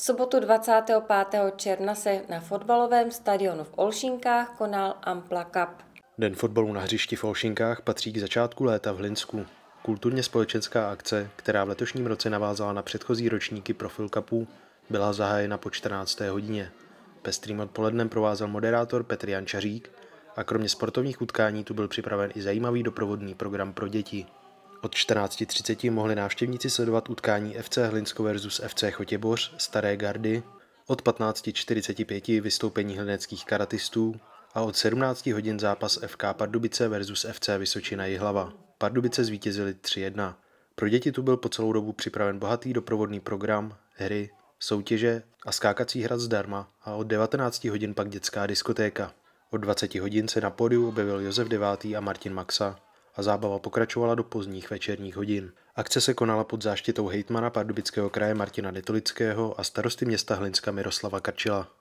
V sobotu 25. června se na fotbalovém stadionu v Olšinkách konal Ampla Cup. Den fotbalu na hřišti v Olšinkách patří k začátku léta v Hlinsku. Kulturně společenská akce, která v letošním roce navázala na předchozí ročníky Profil Cupu, byla zahájena po 14. hodině. Pestrým odpolednem provázel moderátor Petr Jančařík a kromě sportovních utkání tu byl připraven i zajímavý doprovodný program pro děti. Od 14.30 mohli návštěvníci sledovat utkání FC Hlinsko versus FC Chotěboř, Staré gardy, od 15.45 vystoupení hlineckých karatistů a od 17 hodin zápas FK Pardubice versus FC Vysočina Jihlava. Pardubice zvítězili 3-1. Pro děti tu byl po celou dobu připraven bohatý doprovodný program, hry, soutěže a skákací hra zdarma a od 19 hodin pak dětská diskotéka. Od 20 hodin se na pódiu objevil Josef 9. a Martin Maxa, a zábava pokračovala do pozdních večerních hodin. Akce se konala pod záštitou hejtmana Pardubického kraje Martina Netolického a starosty města Hlinska Miroslava Karčila.